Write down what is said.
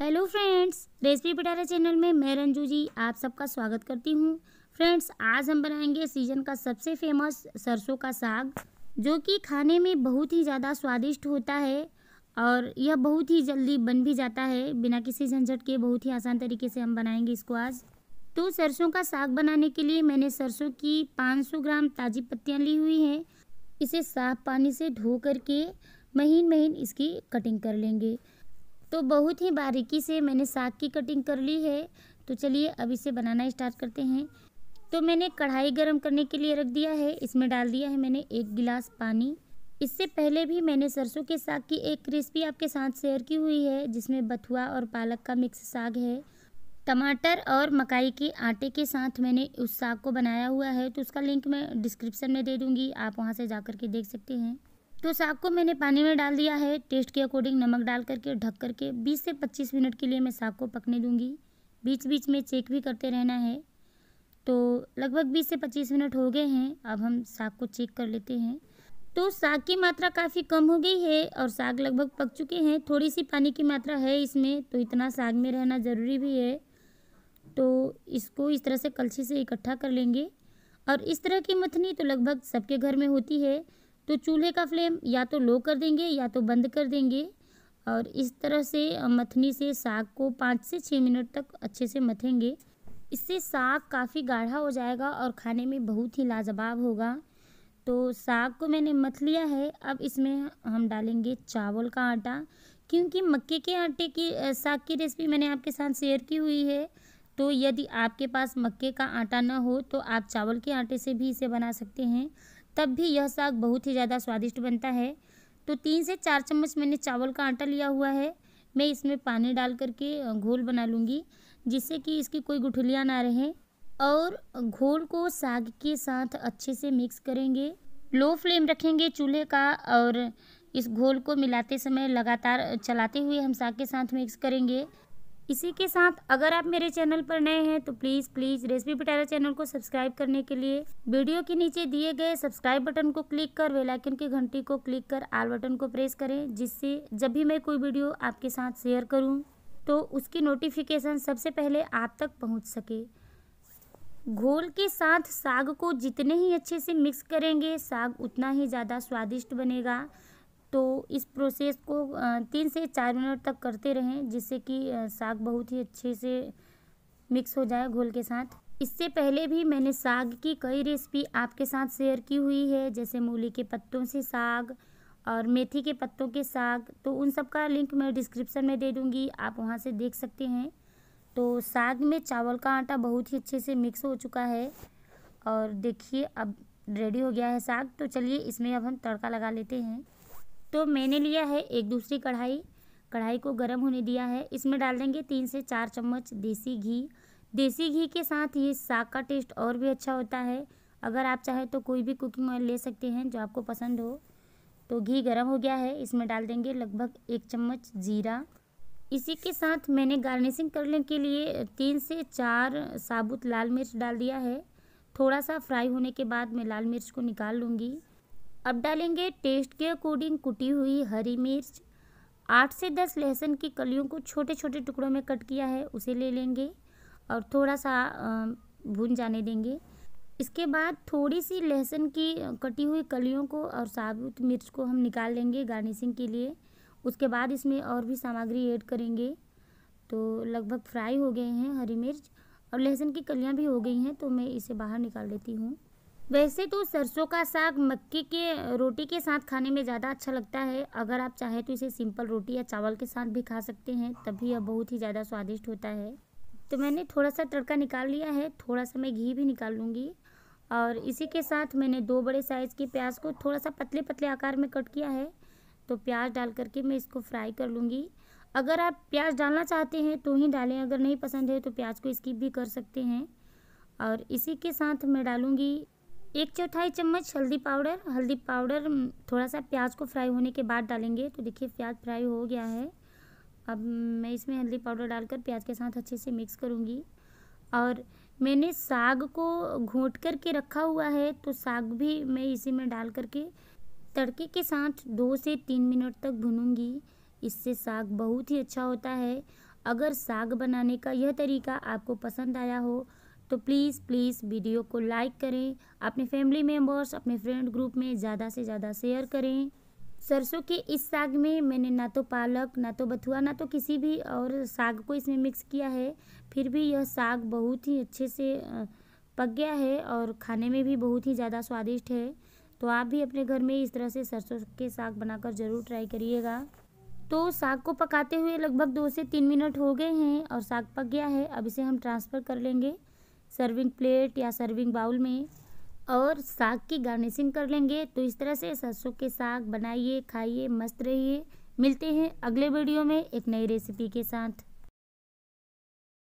hello friends recipe Patara channel में मैं रंजू जी आप सबका स्वागत करती हूँ फ्रेंड्स आज हम बनाएंगे सीजन का सबसे फेमस सरसों का साग जो कि खाने में बहुत ही ज़्यादा स्वादिष्ट होता है और यह बहुत ही जल्दी बन भी जाता है बिना किसी झंझट के बहुत ही आसान तरीके से हम बनाएंगे इसको आज तो सरसों का साग बनाने के लिए मैंने सरसों की पाँच ग्राम ताज़ी पत्तियाँ ली हुई हैं इसे साफ पानी से धो करके महीन महीन इसकी कटिंग कर लेंगे तो बहुत ही बारीकी से मैंने साग की कटिंग कर ली है तो चलिए अब इसे बनाना स्टार्ट करते हैं तो मैंने कढ़ाई गर्म करने के लिए रख दिया है इसमें डाल दिया है मैंने एक गिलास पानी इससे पहले भी मैंने सरसों के साग की एक रेसिपी आपके साथ शेयर की हुई है जिसमें बथुआ और पालक का मिक्स साग है टमाटर और मकाई के आटे के साथ मैंने उस साग को बनाया हुआ है तो उसका लिंक मैं डिस्क्रिप्शन में दे दूंगी आप वहाँ से जा कर के देख सकते हैं तो साग को मैंने पानी में डाल दिया है टेस्ट के अकॉर्डिंग नमक डाल करके ढक करके 20 से 25 मिनट के लिए मैं साग को पकने दूंगी बीच बीच में चेक भी करते रहना है तो लगभग 20 से 25 मिनट हो गए हैं अब हम साग को चेक कर लेते हैं तो साग की मात्रा काफ़ी कम हो गई है और साग लगभग पक चुके हैं थोड़ी सी पानी की मात्रा है इसमें तो इतना साग में रहना ज़रूरी भी है तो इसको इस तरह से कलछी से इकट्ठा कर लेंगे और इस तरह की मथनी तो लगभग सबके घर में होती है तो चूल्हे का फ्लेम या तो लो कर देंगे या तो बंद कर देंगे और इस तरह से मथनी से साग को पाँच से छः मिनट तक अच्छे से मथेंगे इससे साग काफ़ी गाढ़ा हो जाएगा और खाने में बहुत ही लाजवाब होगा तो साग को मैंने मथ लिया है अब इसमें हम डालेंगे चावल का आटा क्योंकि मक्के के आटे की साग की रेसिपी मैंने आपके साथ शेयर की हुई है तो यदि आपके पास मक्के का आटा ना हो तो आप चावल के आटे से भी इसे बना सकते हैं तब भी यह साग बहुत ही ज़्यादा स्वादिष्ट बनता है तो तीन से चार चम्मच मैंने चावल का आटा लिया हुआ है मैं इसमें पानी डाल करके घोल बना लूँगी जिससे कि इसकी कोई गुठलियाँ ना रहें और घोल को साग के साथ अच्छे से मिक्स करेंगे लो फ्लेम रखेंगे चूल्हे का और इस घोल को मिलाते समय लगातार चलाते हुए हम साग के साथ मिक्स करेंगे इसी के साथ अगर आप मेरे चैनल पर नए हैं तो please please recipe Batara channel को सब्सक्राइब करने के लिए वीडियो के नीचे दिए गए सब्सक्राइब बटन को क्लिक कर वेलाइकन की घंटी को क्लिक कर आल बटन को प्रेस करें जिससे जब भी मैं कोई वीडियो आपके साथ शेयर करूँ तो उसकी नोटिफिकेशन सबसे पहले आप तक पहुँच सके घोल के साथ साग को जितने ही अच्छे से मिक्स करेंगे साग उतना ही ज़्यादा स्वादिष्ट बनेगा तो इस प्रोसेस को तीन से चार मिनट तक करते रहें जिससे कि साग बहुत ही अच्छे से मिक्स हो जाए घोल के साथ इससे पहले भी मैंने साग की कई रेसिपी आपके साथ शेयर की हुई है जैसे मूली के पत्तों से साग और मेथी के पत्तों के साग तो उन सब का लिंक मैं डिस्क्रिप्शन में दे दूँगी आप वहाँ से देख सकते हैं तो साग में चावल का आटा बहुत ही अच्छे से मिक्स हो चुका है और देखिए अब रेडी हो गया है साग तो चलिए इसमें अब हम तड़का लगा लेते हैं तो मैंने लिया है एक दूसरी कढ़ाई कढ़ाई को गर्म होने दिया है इसमें डाल देंगे तीन से चार चम्मच देसी घी देसी घी के साथ ये साग का टेस्ट और भी अच्छा होता है अगर आप चाहें तो कोई भी कुकिंग ऑयल ले सकते हैं जो आपको पसंद हो तो घी गर्म हो गया है इसमें डाल देंगे लगभग एक चम्मच जीरा इसी के साथ मैंने गार्निशिंग करने के लिए तीन से चार साबुत लाल मिर्च डाल दिया है थोड़ा सा फ्राई होने के बाद मैं लाल मिर्च को निकाल लूँगी अब डालेंगे टेस्ट के अकॉर्डिंग कुटी हुई हरी मिर्च आठ से दस लहसुन की कलियों को छोटे छोटे टुकड़ों में कट किया है उसे ले लेंगे और थोड़ा सा भून जाने देंगे इसके बाद थोड़ी सी लहसुन की कटी हुई कलियों को और साबुत मिर्च को हम निकाल लेंगे गार्निशिंग के लिए उसके बाद इसमें और भी सामग्री ऐड करेंगे तो लगभग फ्राई हो गए हैं हरी मिर्च और लहसुन की कलियाँ भी हो गई हैं तो मैं इसे बाहर निकाल लेती हूँ वैसे तो सरसों का साग मक्के के रोटी के साथ खाने में ज़्यादा अच्छा लगता है अगर आप चाहें तो इसे सिंपल रोटी या चावल के साथ भी खा सकते हैं तभी यह बहुत ही ज़्यादा स्वादिष्ट होता है तो मैंने थोड़ा सा तड़का निकाल लिया है थोड़ा सा मैं घी भी निकाल लूँगी और इसी के साथ मैंने दो बड़े साइज़ के प्याज को थोड़ा सा पतले पतले आकार में कट किया है तो प्याज डाल करके मैं इसको फ्राई कर लूँगी अगर आप प्याज डालना चाहते हैं तो ही डालें अगर नहीं पसंद है तो प्याज को स्किप भी कर सकते हैं और इसी के साथ मैं डालूँगी एक चौथाई चम्मच हल्दी पाउडर हल्दी पाउडर थोड़ा सा प्याज को फ्राई होने के बाद डालेंगे तो देखिए प्याज फ्राई हो गया है अब मैं इसमें हल्दी पाउडर डालकर प्याज के साथ अच्छे से मिक्स करूँगी और मैंने साग को घोट कर के रखा हुआ है तो साग भी मैं इसी में डाल करके तड़के के साथ दो से तीन मिनट तक भूनूंगी इससे साग बहुत ही अच्छा होता है अगर साग बनाने का यह तरीका आपको पसंद आया हो तो प्लीज़ प्लीज़ वीडियो को लाइक करें अपने फैमिली मेम्बर्स अपने फ्रेंड ग्रुप में ज़्यादा से ज़्यादा शेयर करें सरसों के इस साग में मैंने ना तो पालक ना तो बथुआ ना तो किसी भी और साग को इसमें मिक्स किया है फिर भी यह साग बहुत ही अच्छे से पक गया है और खाने में भी बहुत ही ज़्यादा स्वादिष्ट है तो आप भी अपने घर में इस तरह से सरसों के साग बनाकर ज़रूर ट्राई करिएगा तो साग को पकाते हुए लगभग दो से तीन मिनट हो गए हैं और साग पक गया है अब इसे हम ट्रांसफ़र कर लेंगे सर्विंग प्लेट या सर्विंग बाउल में और साग की गार्निशिंग कर लेंगे तो इस तरह से सरसों के साग बनाइए खाइए मस्त रहिए मिलते हैं अगले वीडियो में एक नई रेसिपी के साथ